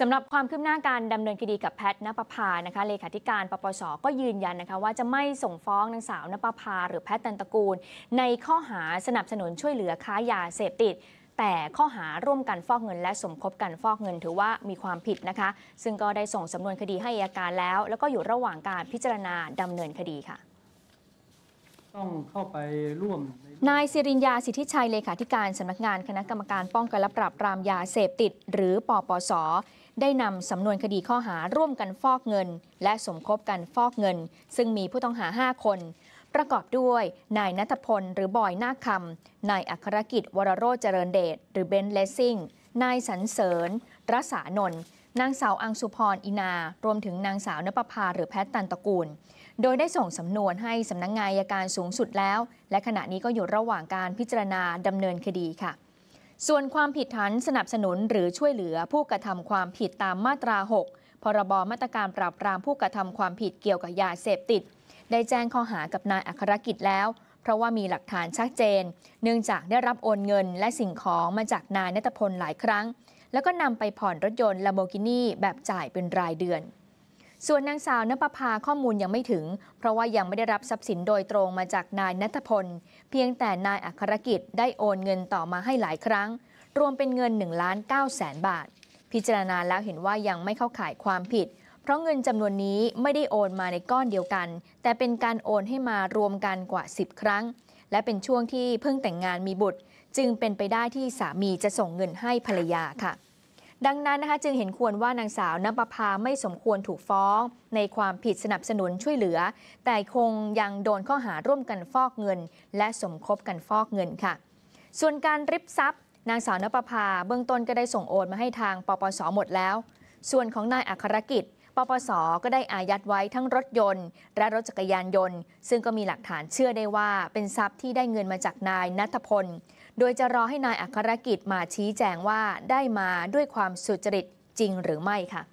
สำหรับความคืบหน้าการดำเนินคดีกับแพทย์นภพานะคะเลขาธิการปปส ก็ยืนยันนะคะ ว่าจะไม่ส่งฟ้องนางสาวนภพาหรือแพทย์ตันตะกูล ในข้อหาสนับสนุนช่วยเหลือค้ายาเสพติด แต่ข้อหาร่วมกันฟอกเงินและสมคบกันฟอกเงิน ถือว่ามีความผิดนะคะ ซึ่งก็ได้ส่งสำนวนคดีให้อัยการแล้ว แล้วก็อยู่ระหว่างการพิจารณาดำเนินคดีค่ะ ต้องเข้าไปร่วมนายสิรินยาสิทธิชัยเลขาธิการสำนักงานคณะกรรมการป้องกันและปราบปรามยาเสพติดหรือปปสได้นำสำนวนคดีข้อหาร่วมกันฟอกเงิน และสมคบกันฟอกเงิน ซึ่งมีผู้ต้องหา 5 คน ประกอบด้วยนายนัทพล หรือบอยนาคคำนายอัครกิจวรโรจเจริญเดช หรือเบนเลสซิ่งนายสรรเสริญรัศานน นางสาวอังสุพรอินา รวมถึงนางสาวนปภาหรือแพทตันตะกูล โดยได้ส่งสำนวนให้สำนักงงานอายการสูงสุดแล้ว และขณะนี้ก็อยู่ระหว่างการพิจารณาดำเนินคดีค่ะส่วนความผิดฐานสนับสนุนหรือช่วยเหลือผู้กระทำความผิดตามมาตรา 6 พรบมาตรการปราบปรามผู้กระทำความผิดเกี่ยวกับยาเสพติด ได้แจ้งข้อหากับนายอัครกิจแล้ว เพราะว่ามีหลักฐานชัดเจน เนื่องจากได้รับโอนเงินและสิ่งของมาจากนายนตพลหลายครั้ง แล้วก็นำไปผ่อนรถยนต์ลาโบกินีแบบจ่ายเป็นรายเดือนส่วนนางสาวนภพาข้อมูลยังไม่ถึง เพราะว่ายังไม่ได้รับทรัพย์สินโดยตรงมาจากนายนัทพล เพียงแต่นายอัครกิจได้โอนเงินต่อมาให้หลายครั้ง รวมเป็นเงิน1ล้าน9แสนบาท พิจารณาแล้วเห็นว่ายังไม่เข้าข่ายความผิด เพราะเงินจำนวนนี้ไม่ได้โอนมาในก้อนเดียวกัน แต่เป็นการโอนให้มารวมกันกว่า 10 ครั้ง และเป็นช่วงที่เพิ่งแต่งงานมีบุตร จึงเป็นไปได้ที่สามีจะส่งเงินให้ภรรยาค่ะดังนั้นนะคะ จึงเห็นควรว่านางสาวนภพาไม่สมควรถูกฟ้อง ในความผิดสนับสนุนช่วยเหลือ แต่คงยังโดนข้อหาร่วมกันฟอกเงิน และสมคบกันฟอกเงินค่ะ ส่วนการริบทรัพย์ นางสาวนภพาเบื้องต้นก็ได้ส่งโอนมาให้ทางปปสหมดแล้ว ส่วนของนายอัครกิจปปส ก็ได้อายัดไว้ทั้งรถยนต์และรถจักรยานยนต์ ซึ่งก็มีหลักฐานเชื่อได้ว่าเป็นทรัพย์ที่ได้เงินมาจากนายนัทพล โดยจะรอให้นายอัครกิจมาชี้แจงว่าได้มาด้วยความสุจริตจริงหรือไม่ค่ะ